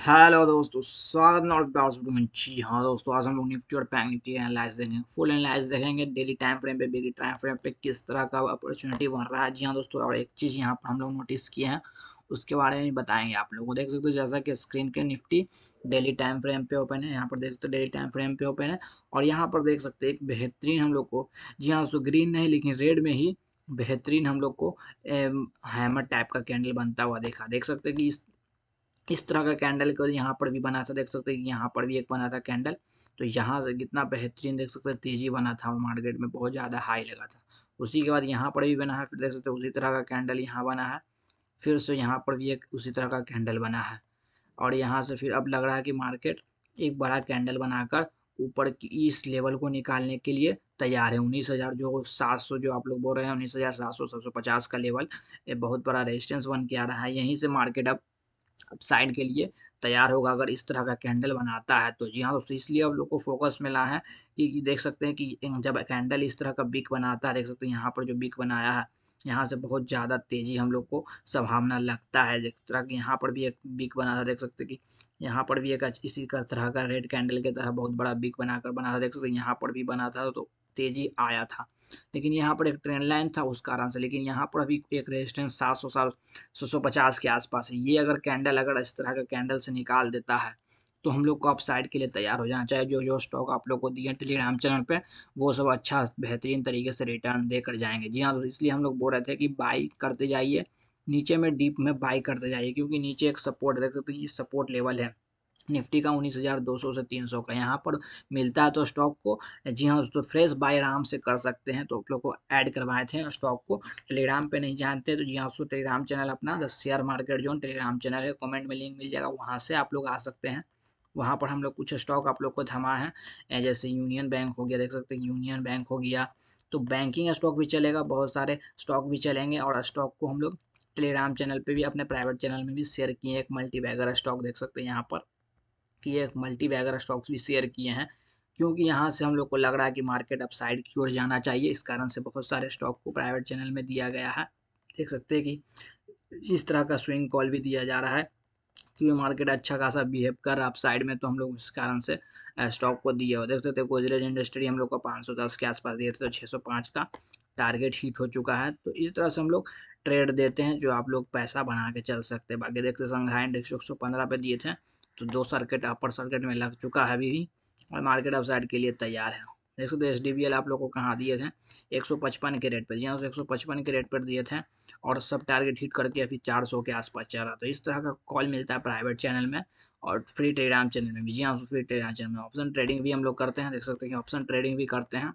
hello दोस्तों स्वागत not जी हाँ दोस्तों आज हम लोग निफ्टी और बैंक निफ्टी एनालाइज देखेंगे फुल एनालाइज देखेंगे डेली टाइम फ्रेम पे डेली टाइम फ्रेम पे किस तरह का अपॉर्चुनिटी बन रहा है जी हाँ दोस्तों और एक चीज़ यहाँ पर हम लोग नोटिस किए हैं उसके बारे में बताएंगे आप लोगों को देख सकते हो जैसा कि स्क्रीन के निफ्टी डेली टाइम फ्रेम पे ओपन है यहाँ पर देख सकते हो डेली टाइम फ्रेम पे ओपन है और यहाँ पर देख सकते एक बेहतरीन हम लोग को जी हाँ दोस्तों ग्रीन नहीं लेकिन रेड में ही बेहतरीन हम लोग को हैमर टाइप का कैंडल बनता हुआ देखा देख सकते हैं कि इस इस तरह का कैंडल को यहाँ पर भी बना था देख सकते हैं यहाँ पर भी एक बना था कैंडल तो यहाँ से कितना बेहतरीन देख सकते हैं तेजी बना था मार्केट में बहुत ज़्यादा हाई लगा था उसी के बाद यहाँ पर भी बना है फिर देख सकते हैं उसी तरह का कैंडल यहाँ बना है फिर से यहाँ पर भी एक उसी तरह का कैंडल बना है और यहाँ से फिर अब लग रहा है कि मार्केट एक बड़ा कैंडल बनाकर ऊपर की इस लेवल को निकालने के लिए तैयार है उन्नीस हज़ार जो सात सौ जो आप लोग बोल रहे हैं उन्नीस हज़ार सात सौ सात सौ पचास का लेवल बहुत बड़ा रेजिस्टेंस बन के आ रहा है यहीं से मार्केट अब अपसाइड के लिए तैयार होगा अगर इस तरह का कैंडल बनाता है तो जी हाँ दोस्तों इसलिए आप लोग को फोकस मिला है कि देख सकते हैं कि जब कैंडल इस तरह का बिक बनाता है देख सकते हैं यहाँ पर जो बिक बनाया है यहाँ से बहुत ज़्यादा तेज़ी हम लोग को संभावना लगता है जिस तरह की यहाँ पर भी एक बिक बना था देख सकते कि यहाँ पर भी एक इसी का तरह का रेड कैंडल के तरह बहुत बड़ा बिक बनाकर बना था देख सकते यहाँ पर भी बना था तो तेजी आया था लेकिन यहाँ पर एक ट्रेंड लाइन था उस कारण से लेकिन यहाँ पर अभी एक रेजिस्टेंस सात सौ सात सौ सौ पचास के आसपास है ये अगर कैंडल अगर इस तरह का कैंडल से निकाल देता है तो हम लोग को आप साइड के लिए तैयार हो जाना चाहिए जो जो स्टॉक आप लोग को दिए टेलीग्राम चैनल पे वो सब अच्छा बेहतरीन तरीके से रिटर्न देकर जाएंगे जी हाँ तो इसलिए हम लोग बोल रहे थे कि बाई करते जाइए नीचे में डीप में बाई करते जाइए क्योंकि नीचे एक सपोर्ट देख तो ये सपोर्ट लेवल है निफ्टी का उन्नीस हज़ार दो सौ से तीन सौ का यहाँ पर मिलता है तो स्टॉक को जी हाँ दोस्तों फ्रेश बाय आराम से कर सकते हैं तो आप लोग को ऐड करवाए थे स्टॉक को टेलीग्राम पे नहीं जानते तो जी हाँ दोस्तों टेलीग्राम चैनल अपना शेयर मार्केट जो टेलीग्राम चैनल है कमेंट में लिंक मिल जाएगा वहाँ से आप लोग आ सकते हैं वहाँ पर हम लोग कुछ स्टॉक आप लोग को थमा है जैसे यूनियन बैंक हो गया देख सकते हैं यूनियन बैंक हो गया तो बैंकिंग स्टॉक भी चलेगा बहुत सारे स्टॉक भी चलेंगे और स्टॉक को हम लोग टेलीग्राम चैनल पे भी अपने प्राइवेट चैनल में भी शेयर किए एक मल्टी बैगर स्टॉक देख सकते हैं यहाँ पर किए मल्टी वैगर स्टॉक्स भी शेयर किए हैं क्योंकि यहाँ से हम लोग को लग रहा है कि मार्केट अब साइड की ओर जाना चाहिए इस कारण से बहुत सारे स्टॉक को प्राइवेट चैनल में दिया गया है देख सकते हैं कि इस तरह का स्विंग कॉल भी दिया जा रहा है क्योंकि मार्केट अच्छा खासा बिहेव कर रहा है साइड में तो हम लोग इस कारण से स्टॉक को दिए हो देख सकते हैं गोदरेज इंडस्ट्री हम लोग को पाँच सौ दस के आसपास दिए थे तो छः सौ पाँच का टारगेट हीट हो चुका है तो इस तरह से हम लोग ट्रेड देते हैं जो आप लोग पैसा बना के चल सकते हैं बाकी देखते संघाई इंडेक्स एक सौ पंद्रह पे दिए थे तो दो सर्किट अपर सर्किट में लग चुका है अभी भी और मार्केट अपसाइड के लिए तैयार है देख सकते एस डी बी एल आप लोग को कहाँ दिए थे एक सौ पचपन के रेट पर जी हाँ एक सौ पचपन के रेट पर दिए थे और सब टारगेट हिट करके अभी चार सौ के आसपास चल रहा तो इस तरह का कॉल मिलता है प्राइवेट चैनल में और फ्री टेलीग्राम चैनल में भी जी हाँ फ्री टेलीग्राम चैनल में ऑप्शन ट्रेडिंग भी हम लोग करते हैं देख सकते हैं ऑप्शन ट्रेडिंग भी करते हैं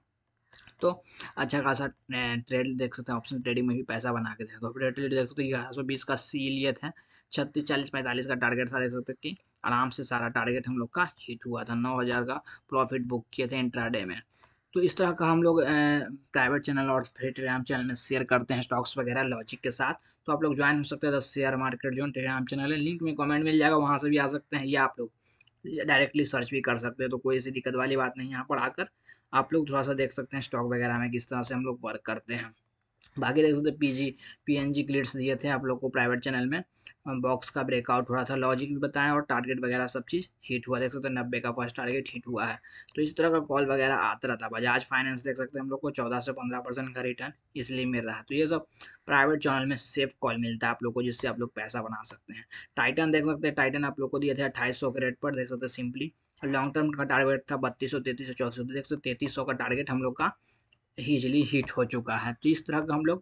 तो अच्छा खासा ट्रेड देख सकते हैं ऑप्शन ट्रेडिंग में भी पैसा बना के देख सकते तो देख सकते हैं ग्यारह सौ बीस का सी लिए थे छत्तीस चालीस पैंतालीस का टारगेट था देख सकते हैं कि आराम से सारा टारगेट हम लोग का हिट हुआ था नौ हज़ार का प्रॉफिट बुक किए थे इंट्राडे में तो इस तरह का हम लोग प्राइवेट चैनल और फिर टेलीग्राम चैनल में शेयर करते हैं स्टॉक्स वगैरह लॉजिक के साथ तो आप लोग ज्वाइन हो सकते हैं द शेयर मार्केट जो टेलीग्राम चैनल है लिंक में कमेंट मिल जाएगा वहाँ से भी आ सकते हैं या आप लोग डायरेक्टली सर्च भी कर सकते हैं तो कोई ऐसी दिक्कत वाली बात नहीं यहाँ पर आकर आप लोग थोड़ा सा देख सकते हैं स्टॉक वगैरह में किस तरह से हम लोग वर्क करते हैं बाकी देख सकते हैं पीजी पी एन जी क्लिट्स दिए थे आप लोग को प्राइवेट चैनल में बॉक्स का ब्रेकआउट हो रहा था लॉजिक भी बताएं और टारगेट वगैरह सब चीज़ हिट हुआ देख सकते हैं नब्बे का फर्स्ट टारगेट हिट हुआ है तो इस तरह का कॉल वगैरह आता रहता बजाज फाइनेंस देख सकते हैं हम लोग को चौदह से पंद्रह परसेंट का रिटर्न इसलिए मिल रहा है तो ये सब प्राइवेट चैनल में सेफ कॉल मिलता है आप लोग को जिससे आप लोग पैसा बना सकते हैं टाइटन देख सकते हैं टाइटन आप लोग को दिए थे अट्ठाईस के रेट पर देख सकते हैं सिंपली लॉन्ग टर्म का टारगेट था बत्तीस सौ तैतीस सौ चौदह सौ देख सकते तैतीस सौ का टारगेट हम लोग का ईजिली हीट हो चुका है तो इस तरह का हम लोग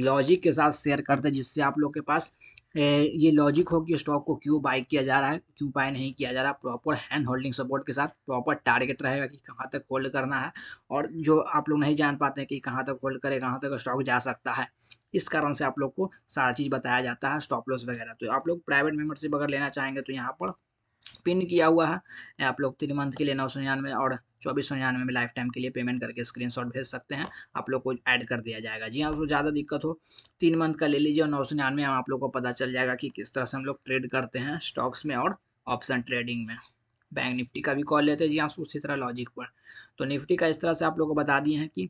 लॉजिक के साथ शेयर करते हैं जिससे आप लोग के पास ये लॉजिक हो कि स्टॉक को क्यों बाई किया जा रहा है क्यों बाई नहीं किया जा रहा प्रॉपर हैंड होल्डिंग सपोर्ट के साथ प्रॉपर टारगेट रहेगा कि कहाँ तक होल्ड करना है और जो आप लोग नहीं जान पाते हैं कि कहाँ तक होल्ड करे कहाँ तक स्टॉक जा सकता है इस कारण से आप लोग को सारा चीज़ बताया जाता है स्टॉप लॉस वगैरह तो आप लोग प्राइवेट मेम्बरशिप अगर लेना चाहेंगे तो यहाँ पर पिन किया हुआ है आप लोग थ्री मंथ के लिए नौ सौ निन्यानवे और चौबीस सौ निन्यानवे में लाइफ टाइम के लिए पेमेंट करके स्क्रीनशॉट भेज सकते हैं आप लोग को ऐड कर दिया जाएगा जी हाँ उसको ज़्यादा दिक्कत हो तीन मंथ का ले लीजिए और नौ सौ निन्यानवे हम आप लोग को पता चल जाएगा कि किस तरह से हम लोग ट्रेड करते हैं स्टॉक्स में और ऑप्शन ट्रेडिंग में बैंक निफ्टी का भी कॉल लेते हैं जी हाँ उसी तरह लॉजिक पर तो निफ्टी का इस तरह से आप लोग को बता दिए हैं कि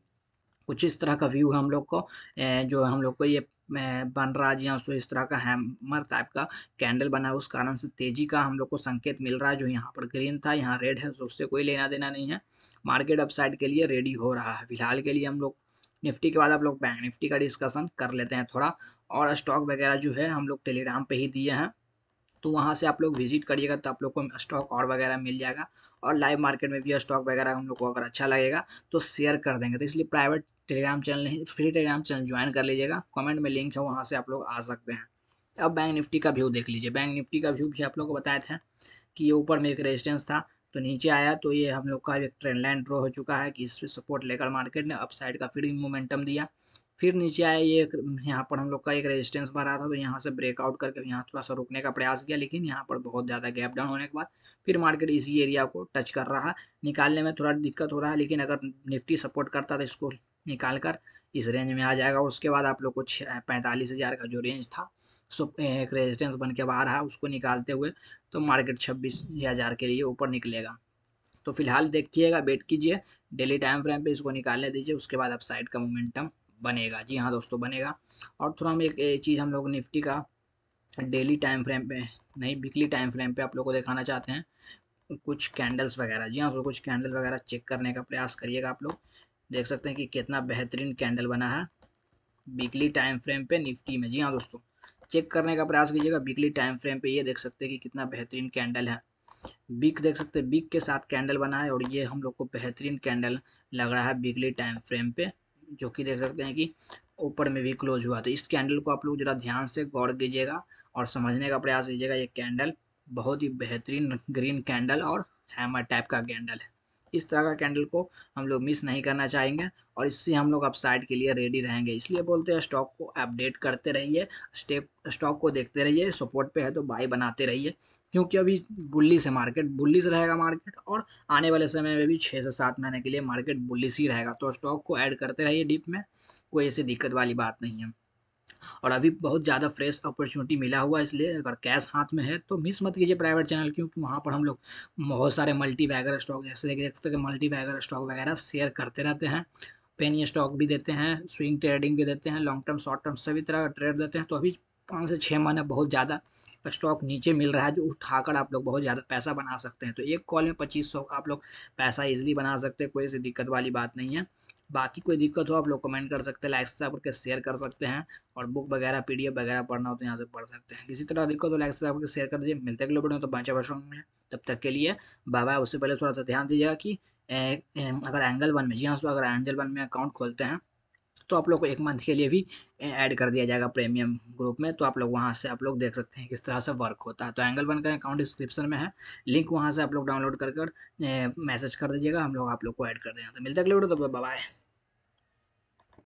कुछ इस तरह का व्यू है हम लोग को जो हम लोग को ये बन रहा है जी इस तरह का हैमर टाइप का कैंडल बना है उस कारण से तेजी का हम लोग को संकेत मिल रहा है जो यहाँ पर ग्रीन था यहाँ रेड है उससे कोई लेना देना नहीं है मार्केट अपसाइड के लिए रेडी हो रहा है फिलहाल के लिए हम लोग निफ्टी के बाद आप लोग बैंक निफ्टी का डिस्कशन कर लेते हैं थोड़ा और स्टॉक वगैरह जो है हम लोग टेलीग्राम पे ही दिए हैं तो वहाँ से आप लोग विजिट करिएगा तो आप लोग को स्टॉक और वगैरह मिल जाएगा और लाइव मार्केट में भी स्टॉक वगैरह हम लोग को अगर अच्छा लगेगा तो शेयर कर देंगे तो इसलिए प्राइवेट टेलीग्राम चैनल नहीं फ्री टेलीग्राम चैनल ज्वाइन कर लीजिएगा कमेंट में लिंक है वहाँ से आप लोग आ सकते हैं अब बैंक निफ्टी का व्यू देख लीजिए बैंक निफ्टी का व्यू भी आप लोग को बताए थे कि ये ऊपर में एक रेजिस्टेंस था तो नीचे आया तो ये हम लोग का एक ट्रेंड लाइन ड्रॉ हो चुका है कि इस पर सपोर्ट लेकर मार्केट ने अपसाइड का फिर मोमेंटम दिया फिर नीचे आया ये यहाँ पर हम लोग का एक रेजिस्टेंस भरा था तो यहाँ से ब्रेकआउट करके यहाँ थोड़ा सा रुकने का प्रयास किया लेकिन यहाँ पर बहुत ज़्यादा गैप डाउन होने के बाद फिर मार्केट इसी एरिया को टच कर रहा निकालने में थोड़ा दिक्कत हो रहा है लेकिन अगर निफ्टी सपोर्ट करता तो इसको निकाल कर इस रेंज में आ जाएगा उसके बाद आप लोग को पैंतालीस हज़ार का जो रेंज था सो एक रेजिस्टेंस बन के बाहर है उसको निकालते हुए तो मार्केट छब्बीस हज़ार के लिए ऊपर निकलेगा तो फिलहाल देखिएगा वेट कीजिए डेली टाइम फ्रेम पे इसको निकालने दीजिए उसके बाद आप साइड का मोमेंटम बनेगा जी हाँ दोस्तों बनेगा और थोड़ा हम एक, चीज़ हम लोग निफ्टी का डेली टाइम फ्रेम पे नहीं वीकली टाइम फ्रेम पे आप लोग को दिखाना चाहते हैं कुछ कैंडल्स वगैरह जी हाँ सो कुछ कैंडल वगैरह चेक करने का प्रयास करिएगा आप लोग देख सकते हैं कि कितना बेहतरीन कैंडल बना है वीकली टाइम फ्रेम पे निफ्टी में जी हाँ दोस्तों चेक करने का प्रयास कीजिएगा वीकली टाइम फ्रेम पे ये देख सकते हैं कि कितना बेहतरीन कैंडल है बिक देख सकते हैं बिक के साथ कैंडल बना है और ये हम लोग को बेहतरीन कैंडल लग रहा है वीकली टाइम फ्रेम पे जो कि देख सकते हैं कि ऊपर में भी क्लोज हुआ तो इस कैंडल को आप लोग ज़रा ध्यान से गौर कीजिएगा और समझने का प्रयास कीजिएगा ये कैंडल बहुत ही बेहतरीन ग्रीन कैंडल और हैमर टाइप का कैंडल है इस तरह का कैंडल को हम लोग मिस नहीं करना चाहेंगे और इससे हम लोग अपसाइड के लिए रेडी रहेंगे इसलिए बोलते हैं स्टॉक को अपडेट करते रहिए स्टेप स्टॉक को देखते रहिए सपोर्ट पे है तो बाई बनाते रहिए क्योंकि अभी बुल्ली है मार्केट बुल्लिस रहेगा मार्केट और आने वाले समय में भी छः से सात महीने के लिए मार्केट बुल्लिस ही रहेगा तो स्टॉक को ऐड करते रहिए डीप में कोई ऐसी दिक्कत वाली बात नहीं है और अभी बहुत ज़्यादा फ्रेश अपॉर्चुनिटी मिला हुआ इसलिए अगर कैश हाथ में है तो मिस मत कीजिए प्राइवेट चैनल क्योंकि वहाँ पर हम लोग बहुत सारे मल्टी बैगर स्टॉक जैसे देख सकते हैं मल्टी बैगर स्टॉक वगैरह शेयर करते रहते हैं पेनी स्टॉक भी देते हैं स्विंग ट्रेडिंग भी देते हैं लॉन्ग टर्म शॉर्ट टर्म सभी तरह का ट्रेड देते हैं तो अभी पाँच से छः महीने बहुत ज़्यादा स्टॉक नीचे मिल रहा है जो उठाकर आप लोग बहुत ज़्यादा पैसा बना सकते हैं तो एक कॉल में पच्चीस सौ का आप लोग पैसा इजीली बना सकते हैं कोई ऐसी दिक्कत वाली बात नहीं है बाकी कोई दिक्कत हो आप लोग कमेंट कर सकते हैं लाइक सब्सक्राइब करके शेयर कर सकते हैं और बुक वगैरह पी वगैरह पढ़ना हो तो यहाँ से पढ़ सकते हैं किसी तरह दिक्कत हो लाइक सब्सक्राइब करके शेयर कर दीजिए मिलते हैं लोग तो पाँचा वर्षों में तब तक के लिए बाबा उससे पहले थोड़ा सा ध्यान दीजिएगा कि अगर एंगल वन में जी हाँ अगर एंगल वन में अकाउंट खोलते हैं तो आप लोग को एक मंथ के लिए भी ऐड कर दिया जाएगा प्रीमियम ग्रुप में तो आप लोग वहाँ से आप लोग देख सकते हैं किस तरह से वर्क होता है तो एंगल वन का अकाउंट डिस्क्रिप्शन में है लिंक वहाँ से आप लोग डाउनलोड कर कर मैसेज कर दीजिएगा हम लोग आप लोग को ऐड कर देंगे तो मिलते अगले वीडियो तो बाय